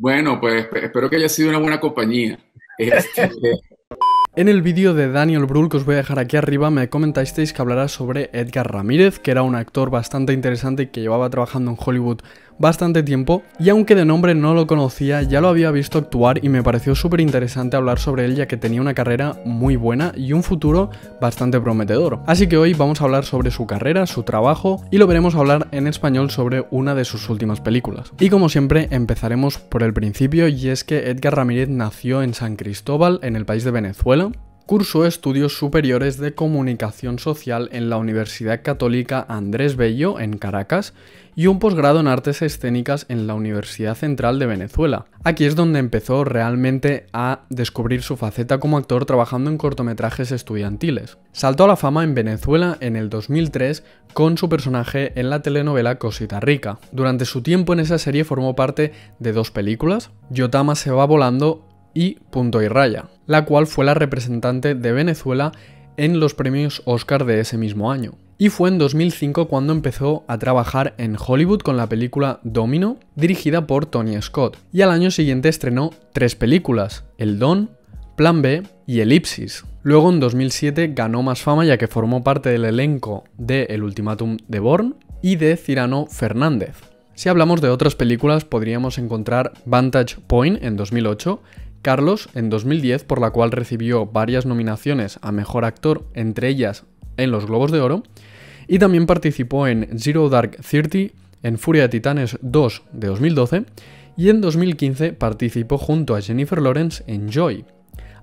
Bueno, pues espero que haya sido una buena compañía. Este, en el vídeo de Daniel Brühl que os voy a dejar aquí arriba me comentasteis que hablará sobre Edgar Ramírez, que era un actor bastante interesante y que llevaba trabajando en Hollywood bastante tiempo y aunque de nombre no lo conocía, ya lo había visto actuar y me pareció súper interesante hablar sobre él ya que tenía una carrera muy buena y un futuro bastante prometedor. Así que hoy vamos a hablar sobre su carrera, su trabajo y lo veremos hablar en español sobre una de sus últimas películas. Y como siempre empezaremos por el principio y es que Edgar Ramírez nació en San Cristóbal, en el país de Venezuela, Cursó estudios superiores de comunicación social en la Universidad Católica Andrés Bello, en Caracas, y un posgrado en artes escénicas en la Universidad Central de Venezuela. Aquí es donde empezó realmente a descubrir su faceta como actor trabajando en cortometrajes estudiantiles. Saltó a la fama en Venezuela en el 2003 con su personaje en la telenovela Cosita Rica. Durante su tiempo en esa serie formó parte de dos películas, Yotama se va volando y Punto y Raya la cual fue la representante de Venezuela en los premios Oscar de ese mismo año. Y fue en 2005 cuando empezó a trabajar en Hollywood con la película Domino, dirigida por Tony Scott. Y al año siguiente estrenó tres películas, El Don, Plan B y Elipsis. Luego en 2007 ganó más fama ya que formó parte del elenco de El Ultimátum de Bourne y de Cirano Fernández. Si hablamos de otras películas podríamos encontrar Vantage Point en 2008, Carlos, en 2010, por la cual recibió varias nominaciones a Mejor Actor, entre ellas en los Globos de Oro, y también participó en Zero Dark Thirty, en Furia de Titanes 2 de 2012, y en 2015 participó junto a Jennifer Lawrence en Joy,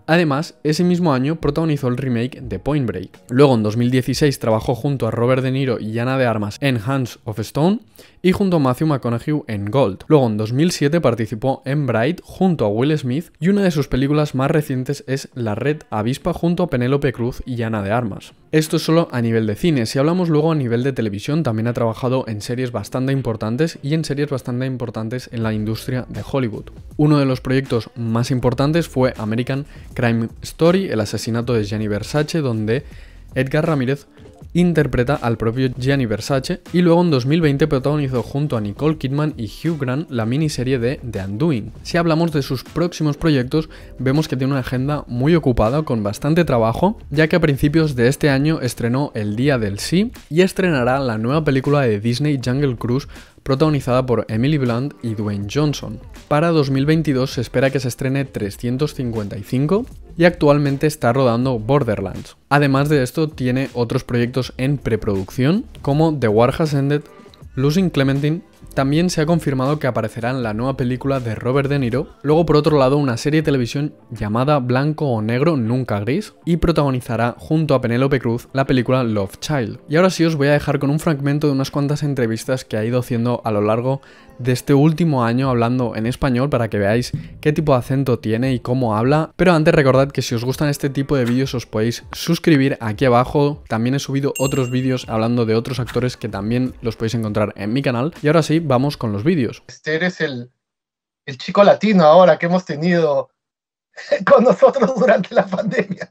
Además, ese mismo año protagonizó el remake de Point Break. Luego, en 2016, trabajó junto a Robert De Niro y Ana de Armas en Hands of Stone y junto a Matthew McConaughey en Gold. Luego, en 2007, participó en Bright junto a Will Smith y una de sus películas más recientes es La Red Avispa junto a Penélope Cruz y Ana de Armas. Esto es solo a nivel de cine, si hablamos luego a nivel de televisión, también ha trabajado en series bastante importantes y en series bastante importantes en la industria de Hollywood. Uno de los proyectos más importantes fue American Crime Story, el asesinato de Gianni Versace, donde Edgar Ramírez interpreta al propio Gianni Versace y luego en 2020 protagonizó junto a Nicole Kidman y Hugh Grant la miniserie de The Undoing. Si hablamos de sus próximos proyectos, vemos que tiene una agenda muy ocupada con bastante trabajo, ya que a principios de este año estrenó El Día del Sí y estrenará la nueva película de Disney Jungle Cruise protagonizada por Emily Blunt y Dwayne Johnson. Para 2022 se espera que se estrene 355 y actualmente está rodando Borderlands. Además de esto, tiene otros proyectos en preproducción como The War Has Ended, Losing Clementine también se ha confirmado que aparecerá en la nueva película de Robert De Niro, luego por otro lado una serie de televisión llamada Blanco o Negro Nunca Gris y protagonizará junto a Penélope Cruz la película Love Child. Y ahora sí os voy a dejar con un fragmento de unas cuantas entrevistas que ha ido haciendo a lo largo de este último año hablando en español para que veáis qué tipo de acento tiene y cómo habla. Pero antes recordad que si os gustan este tipo de vídeos os podéis suscribir aquí abajo. También he subido otros vídeos hablando de otros actores que también los podéis encontrar en mi canal. Así vamos con los vídeos. Este eres el, el chico latino ahora que hemos tenido con nosotros durante la pandemia.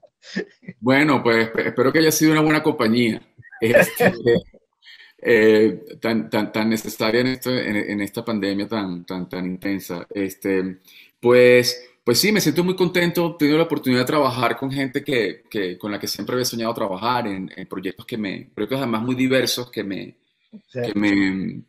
Bueno, pues espero que haya sido una buena compañía. Este, eh, tan, tan, tan, necesaria este, en, en, esta pandemia tan, tan, tan intensa. Este, pues, pues sí, me siento muy contento. He tenido la oportunidad de trabajar con gente que, que con la que siempre había soñado trabajar en, proyectos que me, proyectos además muy diversos que me, que me,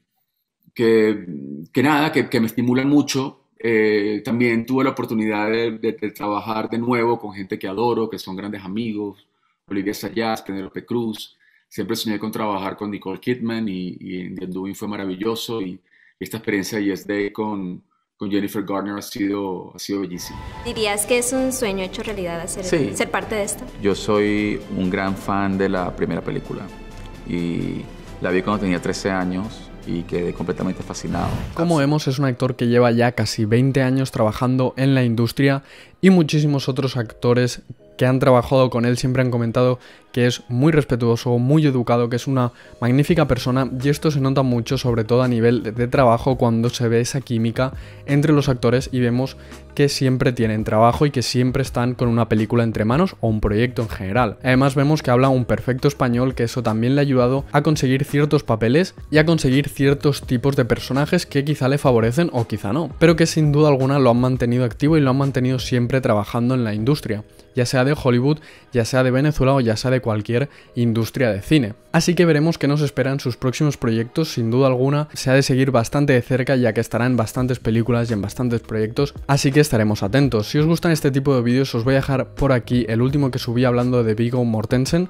que, que nada, que, me estimulan mucho. Eh, también tuve la oportunidad de, trabajar de nuevo con gente que adoro, que son grandes amigos, Olivia Sayas, Penelope Cruz. Siempre soñé con trabajar con Nicole Kidman y, y en fue maravilloso y, esta experiencia de Yes Day con, Jennifer Gardner ha sido, ha sido bellísima. ¿Dirías que es un sueño hecho realidad hacer, ser parte de esto? Yo soy un gran fan de la primera película y la vi cuando tenía 13 años y quedé completamente fascinado. Como vemos, es un actor que lleva ya casi 20 años trabajando en la industria y muchísimos otros actores que han trabajado con él siempre han comentado que es muy respetuoso, muy educado, que es una magnífica persona y esto se nota mucho sobre todo a nivel de trabajo cuando se ve esa química entre los actores y vemos que siempre tienen trabajo y que siempre están con una película entre manos o un proyecto en general. Además vemos que habla un perfecto español que eso también le ha ayudado a conseguir ciertos papeles y a conseguir ciertos tipos de personajes que quizá le favorecen o quizá no, pero que sin duda alguna lo han mantenido activo y lo han mantenido siempre trabajando en la industria, ya sea de Hollywood, ya sea de Venezuela o ya sea de cualquier industria de cine. Así que veremos qué nos esperan sus próximos proyectos, sin duda alguna se ha de seguir bastante de cerca ya que estará en bastantes películas y en bastantes proyectos, así que estaremos atentos. Si os gustan este tipo de vídeos os voy a dejar por aquí el último que subí hablando de Vigo Mortensen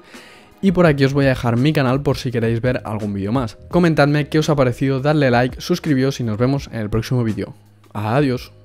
y por aquí os voy a dejar mi canal por si queréis ver algún vídeo más. Comentadme qué os ha parecido, darle like, suscribíos y nos vemos en el próximo vídeo. Adiós.